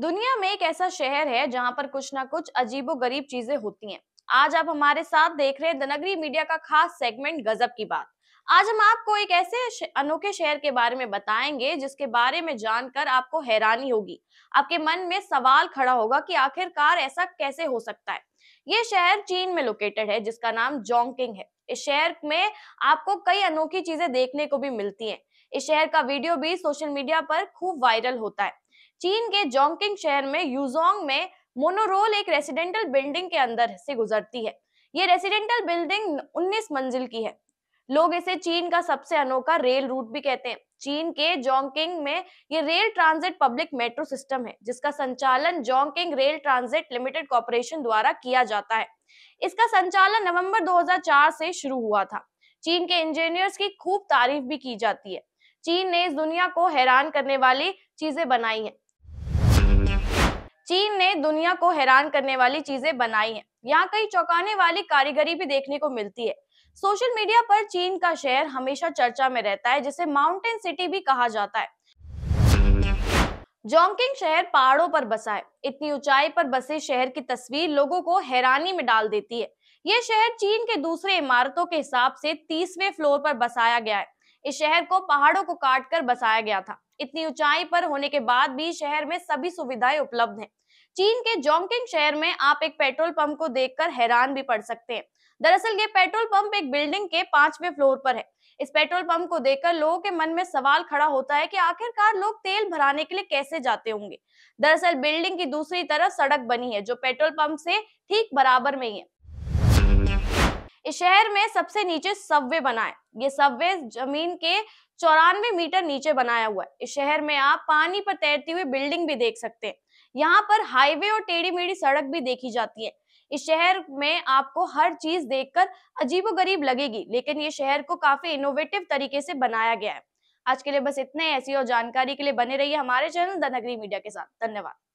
दुनिया में एक ऐसा शहर है जहां पर कुछ ना कुछ अजीबो गरीब चीजें होती हैं आज आप हमारे साथ देख रहे हैं दनगरी मीडिया का खास सेगमेंट गजब की बात आज हम आपको एक ऐसे अनोखे शहर के बारे में बताएंगे जिसके बारे में जानकर आपको हैरानी होगी आपके मन में सवाल खड़ा होगा कि आखिरकार ऐसा कैसे हो सकता है ये शहर चीन में लोकेटेड है जिसका नाम जोंगकिंग है इस शहर में आपको कई अनोखी चीजें देखने को भी मिलती हैं इस शहर का वीडियो भी सोशल मीडिया पर खूब वायरल होता है चीन के जोंगकिंग शहर में यूजोंग में मोनोरोल एक रेसिडेंटल बिल्डिंग के अंदर से गुजरती है ये रेसिडेंटल बिल्डिंग 19 मंजिल की है लोग इसे चीन का सबसे अनोखा रेल रूट भी कहते हैं चीन के जोंगकिंग में ये rail transit public metro system है जिसका संचालन Chongqing rail transit limited corporation द्वारा किया जाता है इसका संचालन नवंबर 2004 से शुरू हुआ था चीन के इंजीनियर्स की खूब तारीफ भी की जाती है चीन ने इस दुनिया को हैरान करने वाली चीजें बनाई हैं चीन ने दुनिया को हैरान करने वाली चीजें बनाई हैं यहाँ कई चौंकाने वाली कारीगरी भी देखने को मिलती है सोशल मीडिया पर चीन का शहर हमेशा चर्चा में रहता है जिसे माउंटेन सिटी भी कहा जाता है जोंगकिंग शहर पहाड़ों पर बसा है इतनी ऊंचाई पर बसे शहर की तस्वीर लोगों को हैरानी में डाल देती है ये शहर चीन के दूसरे इमारतों के हिसाब से तीसवें फ्लोर पर बसाया गया है इस शहर को पहाड़ों को काट कर बसाया गया था इतनी ऊंचाई पर होने के बाद भी शहर में सभी सुविधाएं उपलब्ध हैं चीन के जोंगकिंग शहर में आप एक पेट्रोल पंप को देखकर हैरान भी पड़ सकते हैं दरअसल ये पेट्रोल पंप एक बिल्डिंग के पांचवें फ्लोर पर है इस पेट्रोल पंप को देखकर लोगों के मन में सवाल खड़ा होता है कि आखिरकार लोग तेल भराने के लिए कैसे जाते होंगे दरअसल बिल्डिंग की दूसरी तरफ सड़क बनी है जो पेट्रोल पंप से ठीक बराबर में ही है इस शहर में सबसे नीचे सबवे बना है ये सबवे जमीन के चौरानवे मीटर नीचे बनाया हुआ है इस शहर में आप पानी पर तैरती हुई बिल्डिंग भी देख सकते हैं यहाँ पर हाईवे और टेढ़ी मेढ़ी सड़क भी देखी जाती है इस शहर में आपको हर चीज देखकर अजीबोगरीब लगेगी लेकिन ये शहर को काफी इनोवेटिव तरीके से बनाया गया है आज के लिए बस इतने ऐसी और जानकारी के लिए बने रहिए हमारे चैनल द नगरी मीडिया के साथ धन्यवाद